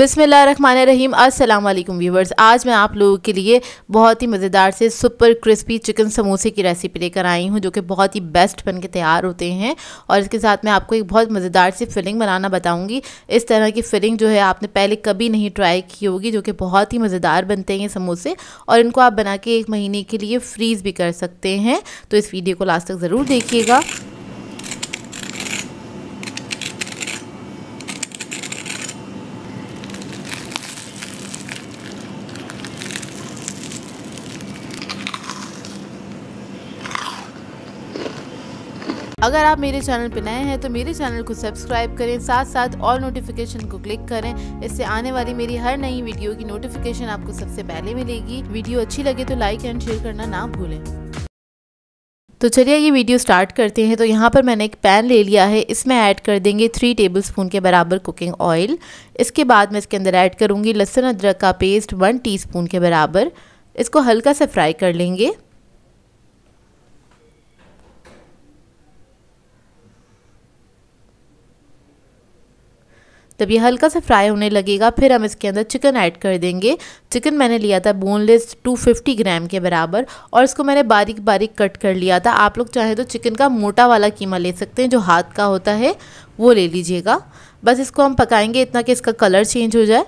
बिसमीम अस्सलाम वालेकुम व्यूवर्स आज मैं आप लोगों के लिए बहुत ही मज़ेदार से सुपर क्रिस्पी चिकन समोसे की रेसिपी लेकर आई हूँ जो कि बहुत ही बेस्ट बन के तैयार होते हैं और इसके साथ मैं आपको एक बहुत मज़ेदार सी फिलिंग बनाना बताऊँगी इस तरह की फिलिंग जो है आपने पहले कभी नहीं ट्राई की होगी जो कि बहुत ही मज़ेदार बनते हैं समोसे और इनको आप बना के एक महीने के लिए फ्रीज़ भी कर सकते हैं तो इस वीडियो को लास्ट तक ज़रूर देखिएगा अगर आप मेरे चैनल पर नए हैं तो मेरे चैनल को सब्सक्राइब करें साथ साथ ऑल नोटिफिकेशन को क्लिक करें इससे आने वाली मेरी हर नई वीडियो की नोटिफिकेशन आपको सबसे पहले मिलेगी वीडियो अच्छी लगे तो लाइक एंड शेयर करना ना भूलें तो चलिए ये वीडियो स्टार्ट करते हैं तो यहाँ पर मैंने एक पैन ले लिया है इसमें ऐड कर देंगे थ्री टेबल स्पून के बराबर कुकिंग ऑयल इसके बाद मैं इसके अंदर ऐड करूँगी लहसुन अदरक का पेस्ट वन टीस्पून के बराबर इसको हल्का सा फ्राई कर लेंगे जब ये हल्का सा फ्राई होने लगेगा फिर हम इसके अंदर चिकन ऐड कर देंगे चिकन मैंने लिया था बोनलेस 250 ग्राम के बराबर और इसको मैंने बारीक बारीक कट कर लिया था आप लोग चाहें तो चिकन का मोटा वाला कीमा ले सकते हैं जो हाथ का होता है वो ले लीजिएगा बस इसको हम पकाएंगे इतना कि इसका कलर चेंज हो जाए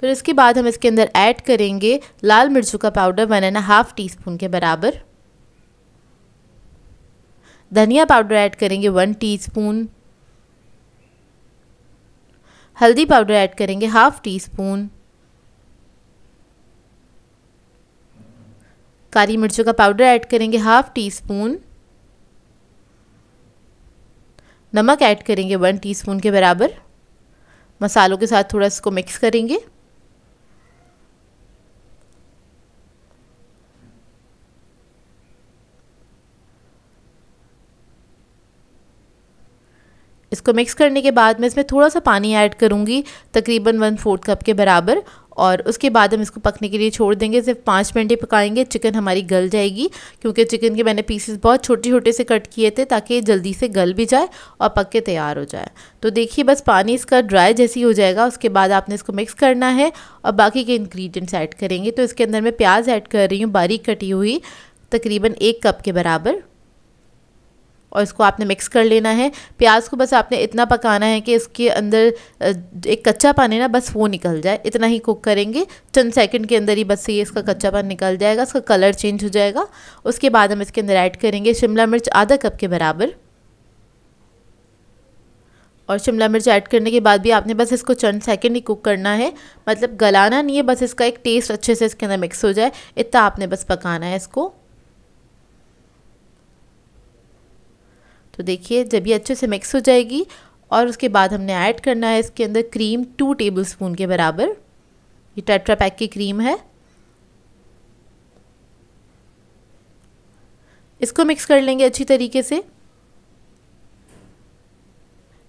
फिर इसके बाद हम इसके अंदर ऐड करेंगे लाल मिर्चों का powder one and half teaspoon के बराबर धनिया पाउडर ऐड करेंगे वन टीस्पून हल्दी पाउडर ऐड करेंगे हाफ टी स्पून काली मिर्चों का पाउडर ऐड करेंगे हाफ टी स्पून नमक ऐड करेंगे वन टीस्पून के बराबर मसालों के साथ थोड़ा इसको मिक्स करेंगे इसको मिक्स करने के बाद मैं इसमें थोड़ा सा पानी ऐड करूँगी तकरीबन वन फोर्थ कप के बराबर और उसके बाद हम इसको पकने के लिए छोड़ देंगे सिर्फ पाँच मिनट ही पकाएंगे चिकन हमारी गल जाएगी क्योंकि चिकन के मैंने पीसेस बहुत छोटे छोटे से कट किए थे ताकि जल्दी से गल भी जाए और पक के तैयार हो जाए तो देखिए बस पानी इसका ड्राई जैसी हो जाएगा उसके बाद आपने इसको मिक्स करना है और बाकी के इन्ग्रीडियंट्स ऐड करेंगे तो इसके अंदर मैं प्याज ऐड कर रही हूँ बारीक कटी हुई तकरीबन एक कप के बराबर और इसको आपने मिक्स कर लेना है प्याज को बस आपने इतना पकाना है कि इसके अंदर एक कच्चा पानी ना बस वो निकल जाए इतना ही कुक करेंगे चंद सेकंड के अंदर ही बस ये इसका कच्चा पान निकल जाएगा इसका कलर चेंज हो जाएगा उसके बाद हम इसके अंदर ऐड करेंगे शिमला मिर्च आधा कप के बराबर और शिमला मिर्च ऐड करने के बाद भी आपने बस इसको चंद सेकंड ही कुक करना है मतलब गलाना नहीं है बस इसका एक टेस्ट अच्छे से इसके अंदर मिक्स हो जाए इतना आपने बस पकाना है इसको तो देखिए जब ये अच्छे से मिक्स हो जाएगी और उसके बाद हमने ऐड करना है इसके अंदर क्रीम टू टेबल स्पून के बराबर ये टेट्रा पैक की क्रीम है इसको मिक्स कर लेंगे अच्छी तरीके से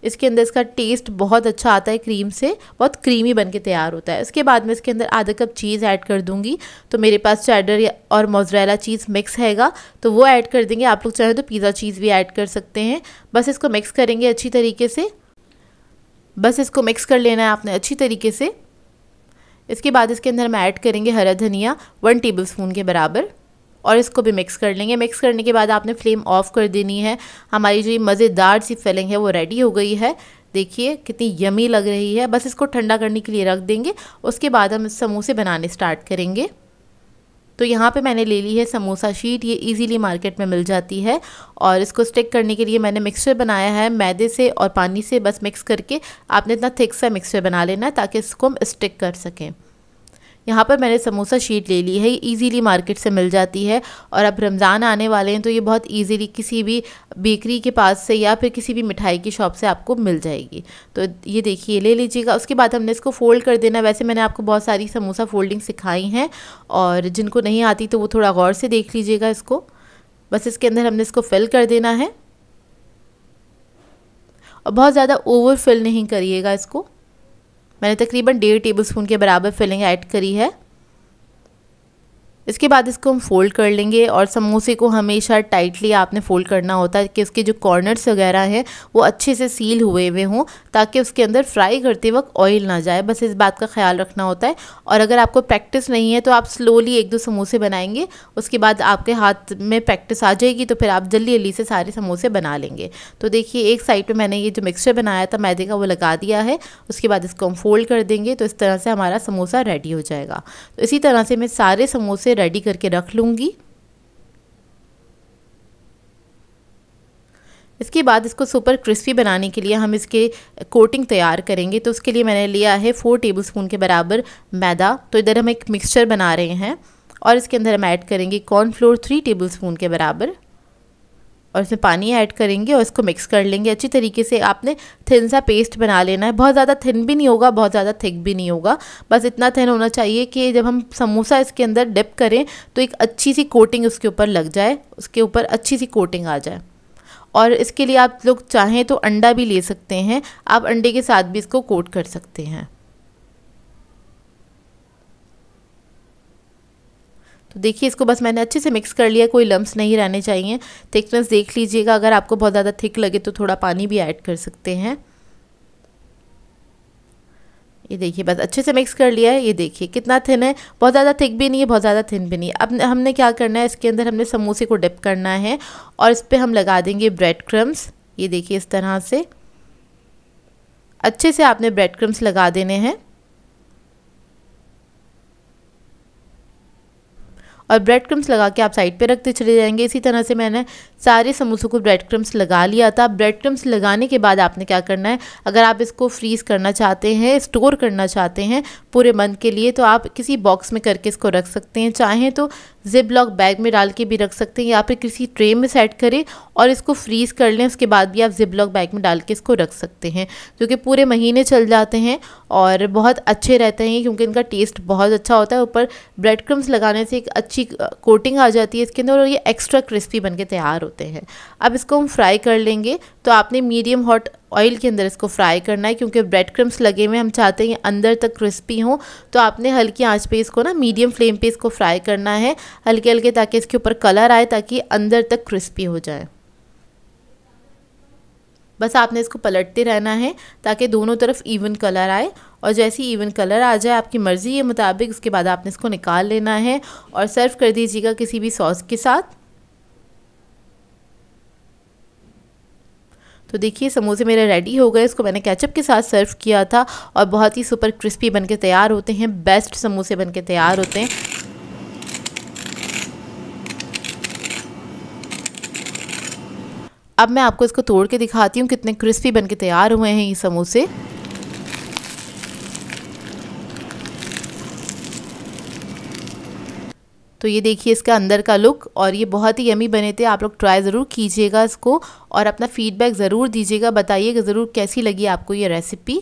इसके अंदर इसका टेस्ट बहुत अच्छा आता है क्रीम से बहुत क्रीमी बन के तैयार होता है इसके बाद मैं इसके अंदर आधा कप चीज़ ऐड कर दूंगी तो मेरे पास चैडर और मोजरेला चीज़ मिक्स हैगा तो वो ऐड कर देंगे आप लोग चाहें तो पिज़्ज़ा चीज़ भी ऐड कर सकते हैं बस इसको मिक्स करेंगे अच्छी तरीके से बस इसको मिक्स कर लेना है आपने अच्छी तरीके से इसके बाद इसके अंदर हम ऐड करेंगे हरा धनिया वन टेबल स्पून के बराबर और इसको भी मिक्स कर लेंगे मिक्स करने के बाद आपने फ्लेम ऑफ कर देनी है हमारी जो ये मज़ेदार सी फिलिंग है वो रेडी हो गई है देखिए कितनी यमी लग रही है बस इसको ठंडा करने के लिए रख देंगे उसके बाद हम समोसे बनाने स्टार्ट करेंगे तो यहाँ पे मैंने ले ली है समोसा शीट ये इजीली मार्केट में मिल जाती है और इसको स्टिक करने के लिए मैंने मिक्सचर बनाया है मैदे से और पानी से बस मिक्स करके आपने इतना थिक सा मिक्सचर बना लेना है ताकि इसको हम स्टिक कर सकें यहाँ पर मैंने समोसा शीट ले ली है ये ईज़िली मार्केट से मिल जाती है और अब रमज़ान आने वाले हैं तो ये बहुत ईजीली किसी भी बेकरी के पास से या फिर किसी भी मिठाई की शॉप से आपको मिल जाएगी तो ये देखिए ले लीजिएगा उसके बाद हमने इसको फ़ोल्ड कर देना वैसे मैंने आपको बहुत सारी समोसा फोल्डिंग सिखाई हैं और जिनको नहीं आती तो वो थोड़ा गौर से देख लीजिएगा इसको बस इसके अंदर हमने इसको फिल कर देना है और बहुत ज़्यादा ओवर फिल नहीं करिएगा इसको मैंने तकरीबन डेढ़ टेबल स्पून के बराबर फिलिंग ऐड करी है इसके बाद इसको हम फोल्ड कर लेंगे और समोसे को हमेशा टाइटली आपने फोल्ड करना होता है कि उसके जो कॉर्नर्स वगैरह हैं वो अच्छे से सील हुए हुए हों ताकि उसके अंदर फ्राई करते वक्त ऑयल ना जाए बस इस बात का ख्याल रखना होता है और अगर आपको प्रैक्टिस नहीं है तो आप स्लोली एक दो समोसे बनाएंगे उसके बाद आपके हाथ में प्रैक्टिस आ जाएगी तो फिर आप जल्दी जल्दी से सारे समोसे बना लेंगे तो देखिए एक साइड पर मैंने ये जो मिक्सचर बनाया था मैदे का वो लगा दिया है उसके बाद इसको हम फोल्ड कर देंगे तो इस तरह से हमारा समोसा रेडी हो जाएगा तो इसी तरह से मैं सारे समोसे रेडी करके रख लूँगी इसके बाद इसको सुपर क्रिस्पी बनाने के लिए हम इसके कोटिंग तैयार करेंगे तो उसके लिए मैंने लिया है फ़ोर टेबल स्पून के बराबर मैदा तो इधर हम एक मिक्सचर बना रहे हैं और इसके अंदर हम ऐड करेंगे कॉर्नफ्लोर थ्री टेबल स्पून के बराबर और इसमें पानी ऐड करेंगे और इसको मिक्स कर लेंगे अच्छी तरीके से आपने थिन सा पेस्ट बना लेना है बहुत ज़्यादा थिन भी नहीं होगा बहुत ज़्यादा थिक भी नहीं होगा बस इतना थिन होना चाहिए कि जब हम समोसा इसके अंदर डिप करें तो एक अच्छी सी कोटिंग उसके ऊपर लग जाए उसके ऊपर अच्छी सी कोटिंग आ जाए और इसके लिए आप लोग चाहें तो अंडा भी ले सकते हैं आप अंडे के साथ भी इसको कोट कर सकते हैं तो देखिए इसको बस मैंने अच्छे से मिक्स कर लिया कोई लम्स नहीं रहने चाहिए थिकनेस देख लीजिएगा अगर आपको बहुत ज़्यादा थिक लगे तो थोड़ा पानी भी ऐड कर सकते हैं ये देखिए बस अच्छे से मिक्स कर लिया है ये देखिए कितना थिन है बहुत ज़्यादा थिक भी नहीं है बहुत ज़्यादा थिन भी नहीं अब हमने क्या करना है इसके अंदर हमने समोसे को डिप करना है और इस पर हम लगा देंगे ब्रेड क्रम्स ये देखिए इस तरह से अच्छे से आपने ब्रेड क्रम्स लगा देने हैं और ब्रेड क्रम्स लगा के आप साइड पे रखते चले जाएंगे इसी तरह से मैंने सारे समोसों को ब्रेड क्रम्स लगा लिया था ब्रेड क्रम्स लगाने के बाद आपने क्या करना है अगर आप इसको फ्रीज़ करना चाहते हैं स्टोर करना चाहते हैं पूरे मंथ के लिए तो आप किसी बॉक्स में करके इसको रख सकते हैं चाहें तो जिप लॉक बैग में डाल के भी रख सकते हैं या फिर किसी ट्रे में सेट करें और इसको फ्रीज़ कर लें उसके बाद भी आप जिप लॉक बैग में डाल के इसको रख सकते हैं जो कि पूरे महीने चल जाते हैं और बहुत अच्छे रहते हैं क्योंकि इनका टेस्ट बहुत अच्छा होता है ऊपर ब्रेड क्रम्स लगाने से एक अच्छी कोटिंग आ जाती है इसके अंदर और ये एक्स्ट्रा क्रिस्पी बन के तैयार होते हैं अब इसको हम फ्राई कर लेंगे तो आपने मीडियम हॉट ऑयल के अंदर इसको फ्राई करना है क्योंकि ब्रेड क्रम्स लगे हुए हम चाहते हैं अंदर तक क्रिस्पी हो तो आपने हल्की आंच पे इसको ना मीडियम फ्लेम पे इसको फ्राई करना है हल्के हल्के ताकि इसके ऊपर कलर आए ताकि अंदर तक क्रिस्पी हो जाए बस आपने इसको पलटते रहना है ताकि दोनों तरफ इवन कलर आए और जैसे ही इवन कलर आ जाए आपकी मर्ज़ी के मुताबिक उसके बाद आपने इसको निकाल लेना है और सर्व कर दीजिएगा किसी भी सॉस के साथ तो देखिए समोसे मेरे रेडी हो गए इसको मैंने केचप के साथ सर्व किया था और बहुत ही सुपर क्रिस्पी बनके तैयार होते हैं बेस्ट समोसे बनके तैयार होते हैं अब मैं आपको इसको तोड़ के दिखाती हूँ कितने क्रिस्पी बन के तैयार हुए हैं ये समोसे तो ये देखिए इसका अंदर का लुक और ये बहुत ही यमी बने थे आप लोग ट्राई ज़रूर कीजिएगा इसको और अपना फीडबैक ज़रूर दीजिएगा बताइएगा ज़रूर कैसी लगी आपको ये रेसिपी